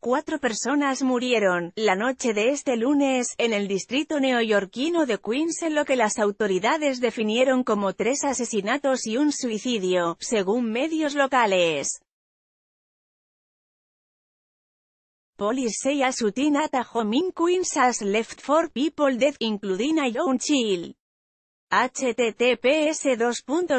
Cuatro personas murieron, la noche de este lunes, en el distrito neoyorquino de Queens en lo que las autoridades definieron como tres asesinatos y un suicidio, según medios locales. Police say Queens has left four people dead including a young https tco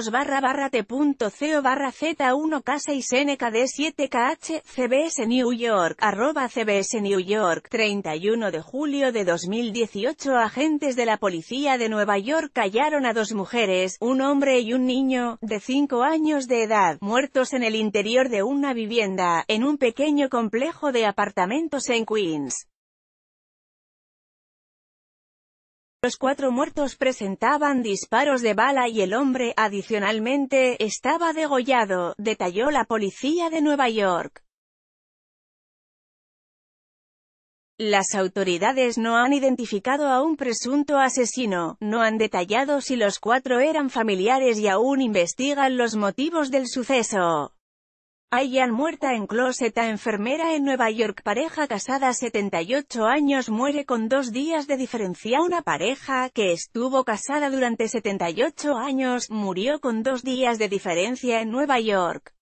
barra z1k6nkd7kh cbs New York arroba cbs New York 31 de julio de 2018 agentes de la policía de Nueva York callaron a dos mujeres, un hombre y un niño, de 5 años de edad, muertos en el interior de una vivienda, en un pequeño complejo de apartamentos en Queens. Los cuatro muertos presentaban disparos de bala y el hombre, adicionalmente, estaba degollado, detalló la policía de Nueva York. Las autoridades no han identificado a un presunto asesino, no han detallado si los cuatro eran familiares y aún investigan los motivos del suceso. Ayan muerta en closet a enfermera en Nueva York Pareja casada 78 años muere con dos días de diferencia Una pareja, que estuvo casada durante 78 años, murió con dos días de diferencia en Nueva York.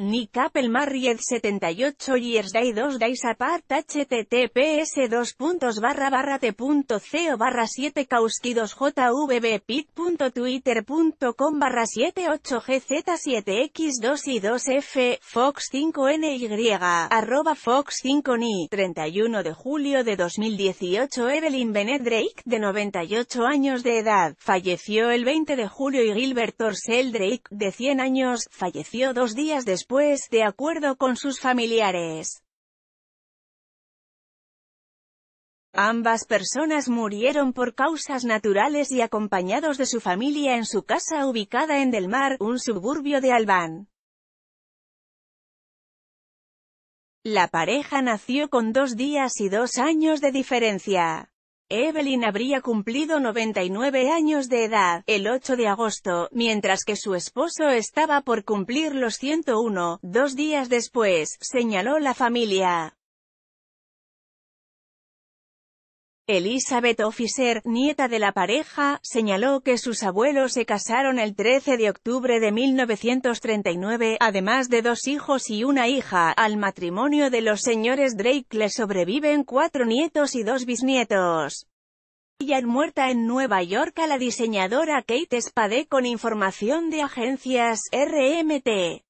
Nick Apple Marriott 78 Years Day 2 Days Apart https 2 barra t.co barra 7 punto barra 78gz7x2 y 2f fox 5ny arroba fox 5ni 31 de julio de 2018 Evelyn Bennett Drake de 98 años de edad falleció el 20 de julio y Gilbert Orsell Drake de 100 años falleció dos días después pues, de acuerdo con sus familiares. Ambas personas murieron por causas naturales y acompañados de su familia en su casa ubicada en Del Mar, un suburbio de Albán. La pareja nació con dos días y dos años de diferencia. Evelyn habría cumplido 99 años de edad, el 8 de agosto, mientras que su esposo estaba por cumplir los 101, dos días después, señaló la familia. Elizabeth Officer, nieta de la pareja, señaló que sus abuelos se casaron el 13 de octubre de 1939, además de dos hijos y una hija. Al matrimonio de los señores Drake le sobreviven cuatro nietos y dos bisnietos. Ya muerta en Nueva York a la diseñadora Kate Spade con información de agencias RMT.